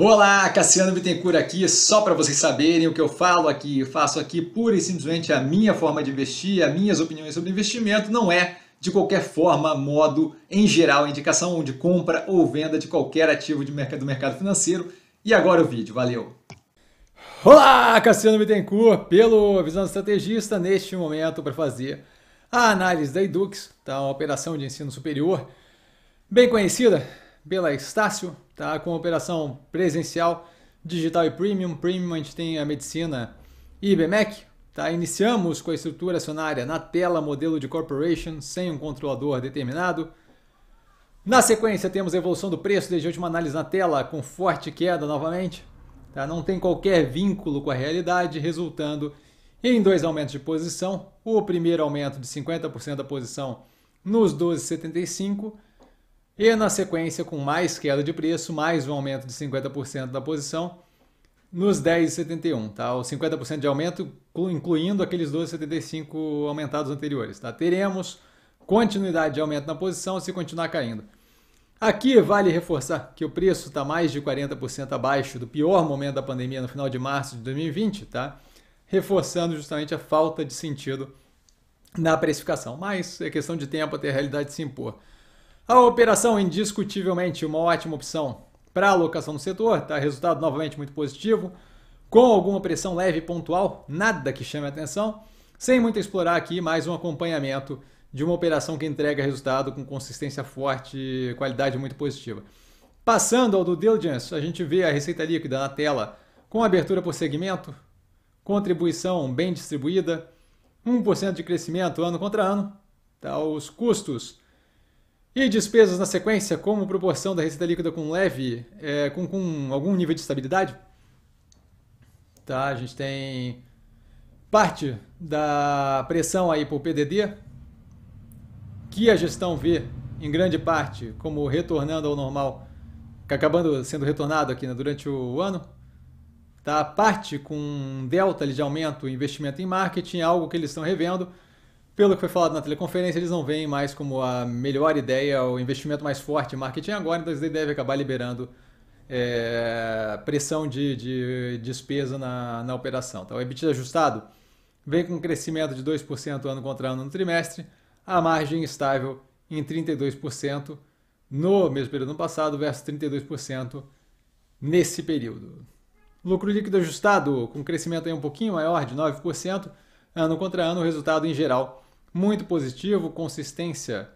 Olá, Cassiano Bittencourt aqui, só para vocês saberem o que eu falo aqui, eu faço aqui pura e simplesmente a minha forma de investir, as minhas opiniões sobre investimento, não é de qualquer forma, modo, em geral, indicação de compra ou venda de qualquer ativo de mercado, do mercado financeiro. E agora o vídeo, valeu! Olá, Cassiano Bittencourt, pelo Visão Estrategista, neste momento para fazer a análise da Edux, tá? uma operação de ensino superior bem conhecida pela Estácio, tá? com operação presencial, digital e premium. Premium a gente tem a medicina e IBMEC. Tá? Iniciamos com a estrutura acionária na tela, modelo de corporation, sem um controlador determinado. Na sequência, temos a evolução do preço desde a última análise na tela, com forte queda novamente. Tá? Não tem qualquer vínculo com a realidade, resultando em dois aumentos de posição. O primeiro aumento de 50% da posição nos 12,75 e na sequência, com mais queda de preço, mais um aumento de 50% da posição nos 10,71, tá? O 50% de aumento, incluindo aqueles 12,75 aumentados anteriores, tá? Teremos continuidade de aumento na posição se continuar caindo. Aqui vale reforçar que o preço está mais de 40% abaixo do pior momento da pandemia no final de março de 2020, tá? Reforçando justamente a falta de sentido na precificação. Mas é questão de tempo até a realidade se impor. A operação, indiscutivelmente, uma ótima opção para a alocação no setor, tá? Resultado novamente muito positivo, com alguma pressão leve e pontual, nada que chame atenção, sem muito explorar aqui mais um acompanhamento de uma operação que entrega resultado com consistência forte e qualidade muito positiva. Passando ao do diligence, a gente vê a receita líquida na tela com abertura por segmento, contribuição bem distribuída, 1% de crescimento ano contra ano, tá? os custos e despesas na sequência, como proporção da receita líquida com leve, é, com, com algum nível de estabilidade? Tá, a gente tem parte da pressão aí para o PDD, que a gestão vê em grande parte como retornando ao normal, acabando sendo retornado aqui né, durante o ano. Tá? Parte com delta de aumento investimento em marketing, algo que eles estão revendo, pelo que foi falado na teleconferência, eles não veem mais como a melhor ideia, o investimento mais forte em marketing agora, então eles devem acabar liberando é, pressão de, de despesa na, na operação. Então, o EBITDA ajustado vem com um crescimento de 2% ano contra ano no trimestre, a margem estável em 32% no mesmo período no passado versus 32% nesse período. Lucro líquido ajustado com um crescimento aí um pouquinho maior de 9% ano contra ano, o resultado em geral muito positivo, consistência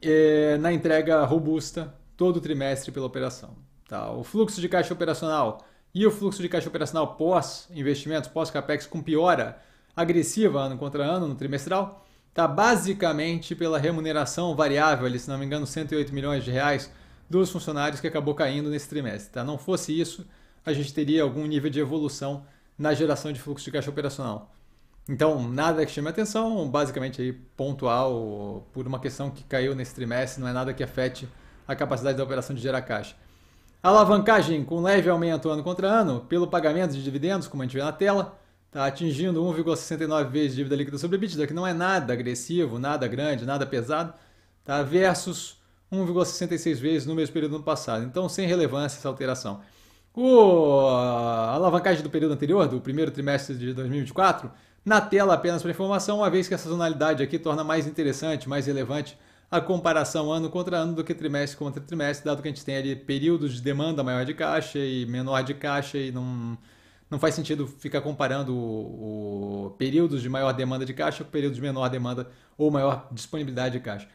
é, na entrega robusta todo trimestre pela operação. Tá? O fluxo de caixa operacional e o fluxo de caixa operacional pós-investimentos, pós-capex, com piora agressiva ano contra ano no trimestral, está basicamente pela remuneração variável, ali, se não me engano, 108 milhões de reais dos funcionários que acabou caindo nesse trimestre. Tá? Não fosse isso, a gente teria algum nível de evolução na geração de fluxo de caixa operacional. Então, nada que chame atenção, basicamente aí pontual, por uma questão que caiu nesse trimestre, não é nada que afete a capacidade da operação de gerar caixa. Alavancagem com leve aumento ano contra ano, pelo pagamento de dividendos, como a gente vê na tela, está atingindo 1,69 vezes dívida líquida sobre EBITDA, que não é nada agressivo, nada grande, nada pesado, tá? versus 1,66 vezes no mesmo período do ano passado. Então, sem relevância essa alteração. O... A alavancagem do período anterior, do primeiro trimestre de 2024, na tela, apenas para informação, uma vez que a sazonalidade aqui torna mais interessante, mais relevante a comparação ano contra ano do que trimestre contra trimestre, dado que a gente tem ali períodos de demanda maior de caixa e menor de caixa e não, não faz sentido ficar comparando o, o períodos de maior demanda de caixa com períodos de menor demanda ou maior disponibilidade de caixa.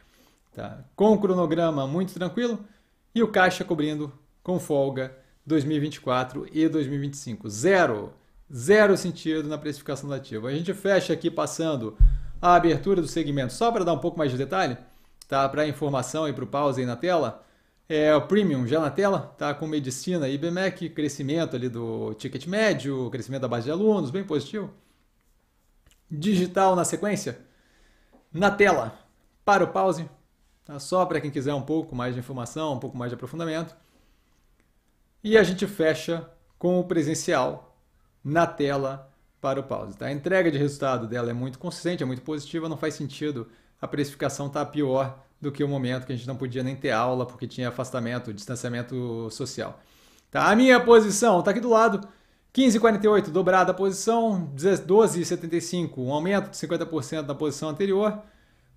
Tá? Com o cronograma muito tranquilo e o caixa cobrindo com folga 2024 e 2025. Zero! zero sentido na precificação do ativo. A gente fecha aqui passando a abertura do segmento, só para dar um pouco mais de detalhe, tá? para a informação e para o pause aí na tela. É, o Premium já na tela, tá com medicina e IBMEC, crescimento ali do ticket médio, crescimento da base de alunos, bem positivo. Digital na sequência, na tela, para o pause, tá? só para quem quiser um pouco mais de informação, um pouco mais de aprofundamento. E a gente fecha com o presencial na tela para o pause. Tá? A entrega de resultado dela é muito consistente, é muito positiva, não faz sentido a precificação estar tá pior do que o momento que a gente não podia nem ter aula porque tinha afastamento, distanciamento social. Tá? A minha posição está aqui do lado, 15,48, dobrada a posição, 12,75, um aumento de 50% da posição anterior,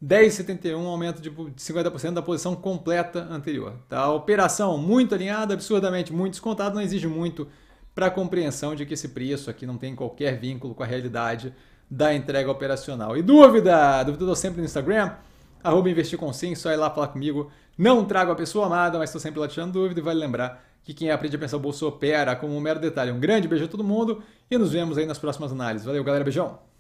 10,71, um aumento de 50% da posição completa anterior. Tá? A operação muito alinhada, absurdamente muito descontada, não exige muito para a compreensão de que esse preço aqui não tem qualquer vínculo com a realidade da entrega operacional. E dúvida? Dúvida eu sempre no Instagram, arroba só ir lá falar comigo. Não trago a pessoa amada, mas estou sempre lá tirando dúvida e vale lembrar que quem aprende a pensar o bolso opera como um mero detalhe. Um grande beijo a todo mundo e nos vemos aí nas próximas análises. Valeu, galera, beijão!